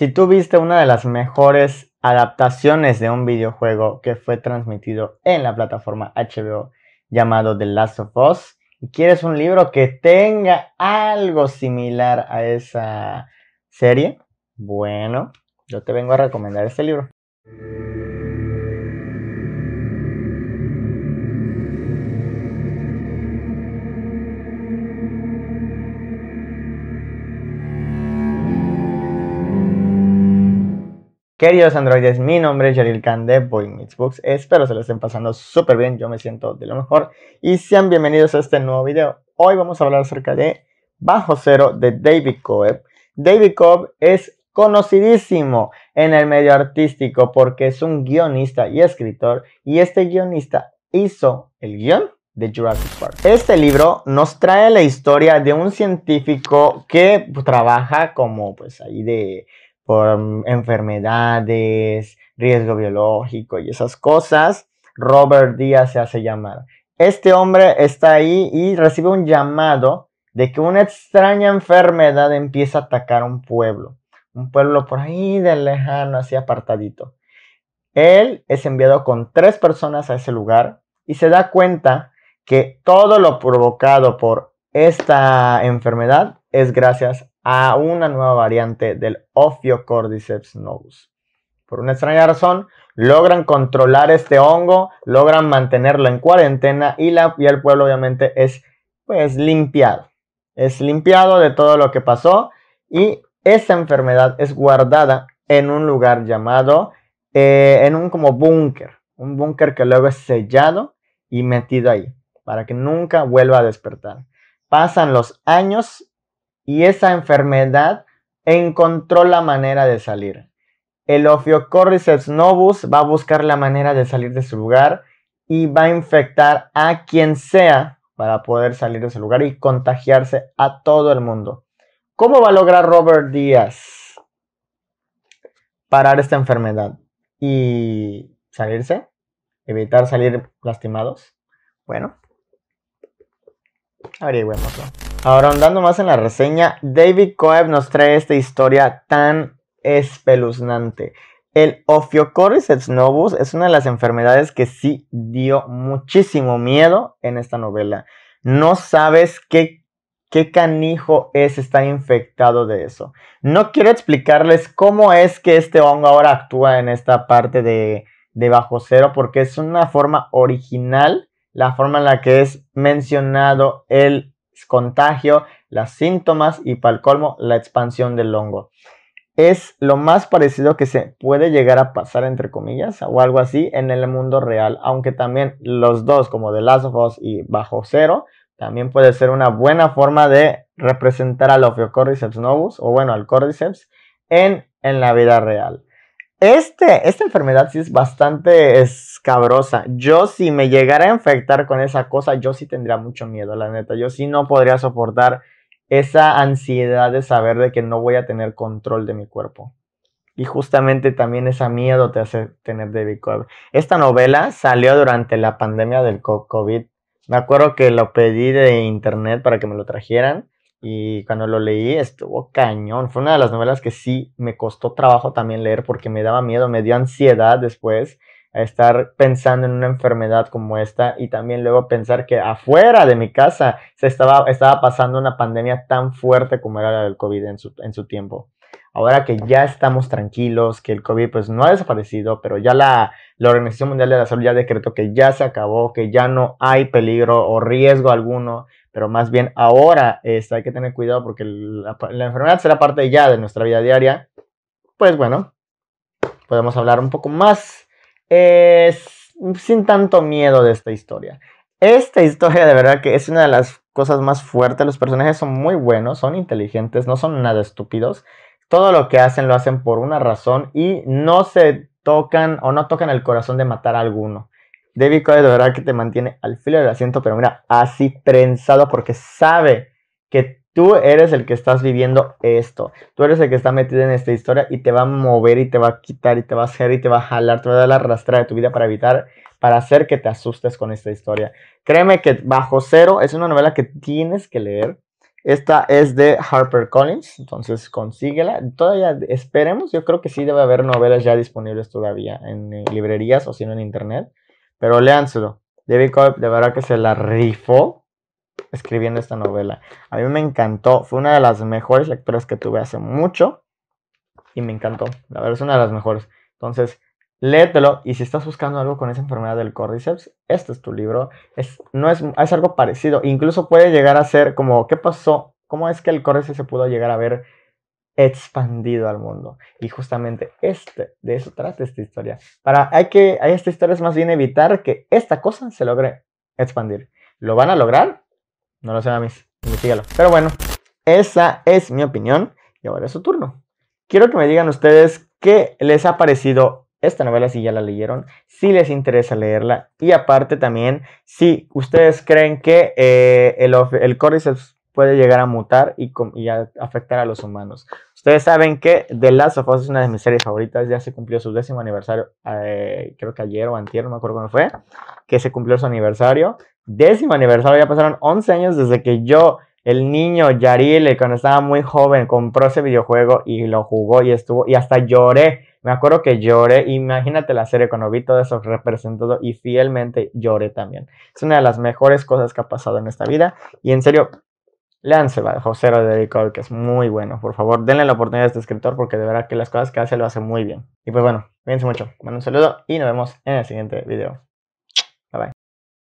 Si tú viste una de las mejores adaptaciones de un videojuego que fue transmitido en la plataforma HBO llamado The Last of Us y quieres un libro que tenga algo similar a esa serie, bueno, yo te vengo a recomendar este libro. Queridos androides, mi nombre es Yaril Khan de Boy Mixbooks. Espero se lo estén pasando súper bien, yo me siento de lo mejor. Y sean bienvenidos a este nuevo video. Hoy vamos a hablar acerca de Bajo Cero de David Cobb. David Cobb es conocidísimo en el medio artístico porque es un guionista y escritor. Y este guionista hizo el guion de Jurassic Park. Este libro nos trae la historia de un científico que trabaja como pues ahí de por mm, enfermedades, riesgo biológico y esas cosas, Robert Díaz se hace llamar. Este hombre está ahí y recibe un llamado de que una extraña enfermedad empieza a atacar un pueblo, un pueblo por ahí de lejano, así apartadito. Él es enviado con tres personas a ese lugar y se da cuenta que todo lo provocado por esta enfermedad es gracias a a una nueva variante del Ophiocordyceps novus. Por una extraña razón, logran controlar este hongo, logran mantenerlo en cuarentena y, la, y el pueblo obviamente es pues limpiado. Es limpiado de todo lo que pasó y esa enfermedad es guardada en un lugar llamado, eh, en un como búnker, un búnker que luego es sellado y metido ahí para que nunca vuelva a despertar. Pasan los años y esa enfermedad encontró la manera de salir. El Ophiocordyceps novus va a buscar la manera de salir de su lugar y va a infectar a quien sea para poder salir de su lugar y contagiarse a todo el mundo. ¿Cómo va a lograr Robert Díaz parar esta enfermedad y salirse? Evitar salir lastimados. Bueno, averigüémoslo. Ahora andando más en la reseña, David Coeb nos trae esta historia tan espeluznante. El Ophiocordyceps novus es una de las enfermedades que sí dio muchísimo miedo en esta novela. No sabes qué, qué canijo es estar infectado de eso. No quiero explicarles cómo es que este hongo ahora actúa en esta parte de, de bajo cero, porque es una forma original, la forma en la que es mencionado el contagio, los síntomas y, para el colmo, la expansión del hongo. Es lo más parecido que se puede llegar a pasar, entre comillas, o algo así, en el mundo real. Aunque también los dos, como de Last of y Bajo Cero, también puede ser una buena forma de representar al Ophiocordyceps novus, o bueno, al Cordyceps, en la vida real. Este, esta enfermedad sí es bastante escabrosa. Yo si me llegara a infectar con esa cosa, yo sí tendría mucho miedo, la neta. Yo sí no podría soportar esa ansiedad de saber de que no voy a tener control de mi cuerpo. Y justamente también esa miedo te hace tener David Esta novela salió durante la pandemia del COVID. Me acuerdo que lo pedí de internet para que me lo trajeran y cuando lo leí estuvo cañón. Fue una de las novelas que sí me costó trabajo también leer porque me daba miedo, me dio ansiedad después a estar pensando en una enfermedad como esta y también luego pensar que afuera de mi casa se estaba, estaba pasando una pandemia tan fuerte como era la del COVID en su, en su tiempo ahora que ya estamos tranquilos, que el COVID pues no ha desaparecido, pero ya la, Organización Mundial de la Salud ya decretó que ya se acabó, que ya no hay peligro o riesgo alguno, pero más bien ahora este, hay que tener cuidado porque la, enfermedad será parte ya de nuestra vida diaria, pues bueno, podemos hablar un poco más sin tanto miedo de esta historia. Esta historia de verdad que es una de las cosas más fuertes, los personajes son muy buenos, son inteligentes, no son nada estúpidos. Todo lo que hacen lo hacen por una razón y no se tocan o no tocan el corazón de matar a alguno. David es de verdad que te mantiene al filo del asiento, pero mira, así trenzado porque sabe que tú eres el que estás viviendo esto. Tú eres el que está metido en esta historia y te va a mover y te va a quitar y te va a hacer y te va a jalar, te va a dar la rastrera de tu vida para evitar, para hacer que te asustes con esta historia. Créeme que Bajo Cero es una novela que tienes que leer esta es de Harper Collins, entonces consíguela. Todavía esperemos, yo creo que sí debe haber novelas ya disponibles todavía en eh, librerías o si no en internet. Pero léanselo. David Cobb de verdad que se la rifó escribiendo esta novela. A mí me encantó, fue una de las mejores lecturas que tuve hace mucho y me encantó. La verdad es una de las mejores. Entonces, léetelo y si estás buscando algo con esa enfermedad del cordyceps, este es tu libro. Es, no es, algo parecido, incluso puede llegar a ser como, ¿qué pasó? ¿Cómo es que el cordyceps se pudo llegar a ver expandido al mundo? Y justamente este, de eso trata esta historia. Para, hay que, hay esta historia es más bien evitar que esta cosa se logre expandir. ¿Lo van a lograr? No lo sé, mis investigalo. Pero bueno, esa es mi opinión. Y ahora es su turno. Quiero que me digan ustedes qué les ha parecido esta novela si ya la leyeron, si les interesa leerla y aparte también si ustedes creen que eh, el, el puede llegar a mutar y, afectar a los humanos. Ustedes saben que The Last of Us es una de mis series favoritas, ya se cumplió su décimo aniversario, eh, creo que ayer o antier, no me acuerdo cuándo fue, que se cumplió su aniversario. Décimo aniversario, ya pasaron 11 años desde que yo, el niño Yarile cuando estaba muy joven, compró ese videojuego y lo jugó y estuvo, y hasta lloré me acuerdo que lloré, imagínate la serie cuando vi todo eso representado y fielmente lloré también. Es una de las mejores cosas que ha pasado en esta vida y en serio, léanse José de que es muy bueno. Por favor, denle la oportunidad a este escritor porque de verdad que las cosas que hace lo hace muy bien. Y pues bueno, cuídense mucho. Mando un saludo y nos vemos en el siguiente video.